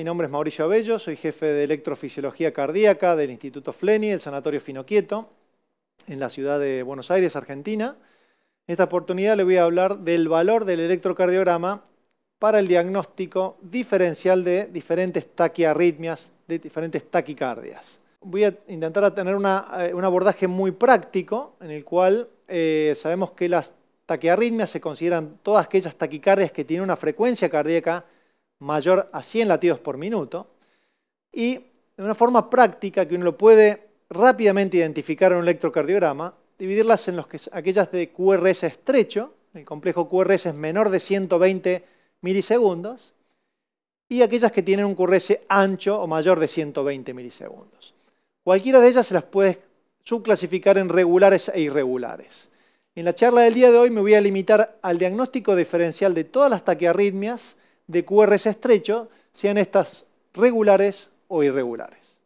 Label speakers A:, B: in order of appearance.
A: Mi nombre es Mauricio Abello, soy jefe de electrofisiología cardíaca del Instituto Fleni, del Sanatorio Finoquieto, en la ciudad de Buenos Aires, Argentina. En esta oportunidad le voy a hablar del valor del electrocardiograma para el diagnóstico diferencial de diferentes taquiarritmias, de diferentes taquicardias. Voy a intentar tener eh, un abordaje muy práctico en el cual eh, sabemos que las taquiarritmias se consideran todas aquellas taquicardias que tienen una frecuencia cardíaca mayor a 100 latidos por minuto. Y de una forma práctica que uno lo puede rápidamente identificar en un electrocardiograma, dividirlas en aquellas de QRS estrecho, el complejo QRS es menor de 120 milisegundos, y aquellas que tienen un QRS ancho o mayor de 120 milisegundos. Cualquiera de ellas se las puede subclasificar en regulares e irregulares. En la charla del día de hoy me voy a limitar al diagnóstico diferencial de todas las taquiarritmias de QRs estrecho, sean estas regulares o irregulares.